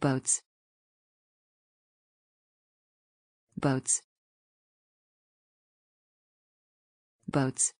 boats boats boats